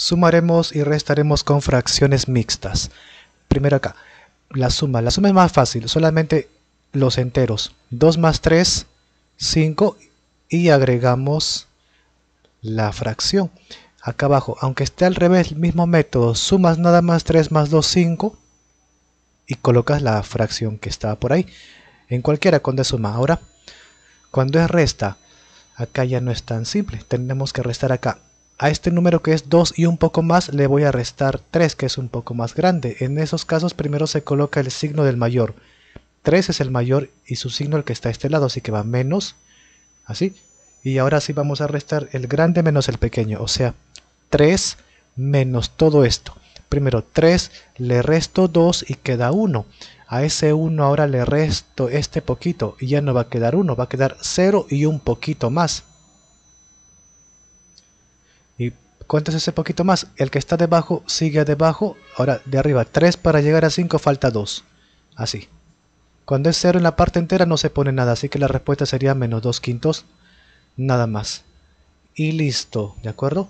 Sumaremos y restaremos con fracciones mixtas. Primero acá, la suma. La suma es más fácil, solamente los enteros. 2 más 3, 5 y agregamos la fracción. Acá abajo, aunque esté al revés, el mismo método. Sumas nada más 3 más 2, 5 y colocas la fracción que estaba por ahí. En cualquiera cuando es suma. Ahora, cuando es resta, acá ya no es tan simple. Tenemos que restar acá a este número que es 2 y un poco más le voy a restar 3 que es un poco más grande. En esos casos primero se coloca el signo del mayor. 3 es el mayor y su signo el que está a este lado, así que va menos, así. Y ahora sí vamos a restar el grande menos el pequeño, o sea, 3 menos todo esto. Primero 3, le resto 2 y queda 1. A ese 1 ahora le resto este poquito y ya no va a quedar 1, va a quedar 0 y un poquito más. Y cuéntese ese poquito más. El que está debajo sigue debajo. Ahora de arriba 3 para llegar a 5 falta 2. Así. Cuando es 0 en la parte entera no se pone nada. Así que la respuesta sería menos 2 quintos. Nada más. Y listo. ¿De acuerdo?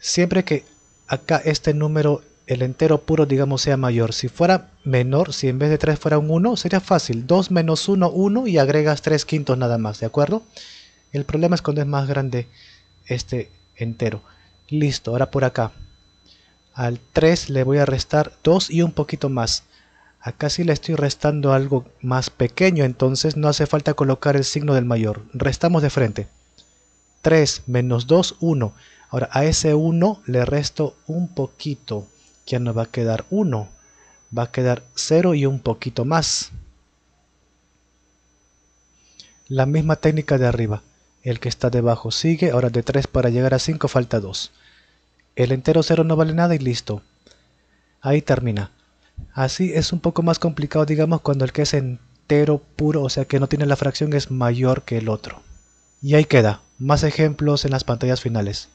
Siempre que acá este número, el entero puro, digamos, sea mayor. Si fuera menor, si en vez de 3 fuera un 1, sería fácil. 2 menos 1, 1 y agregas 3 quintos nada más. ¿De acuerdo? El problema es cuando es más grande este entero. Listo, ahora por acá. Al 3 le voy a restar 2 y un poquito más. Acá sí le estoy restando algo más pequeño, entonces no hace falta colocar el signo del mayor. Restamos de frente. 3 menos 2, 1. Ahora a ese 1 le resto un poquito. Ya nos va a quedar 1. Va a quedar 0 y un poquito más. La misma técnica de arriba. El que está debajo sigue, ahora de 3 para llegar a 5 falta 2. El entero 0 no vale nada y listo. Ahí termina. Así es un poco más complicado, digamos, cuando el que es entero puro, o sea que no tiene la fracción, es mayor que el otro. Y ahí queda, más ejemplos en las pantallas finales.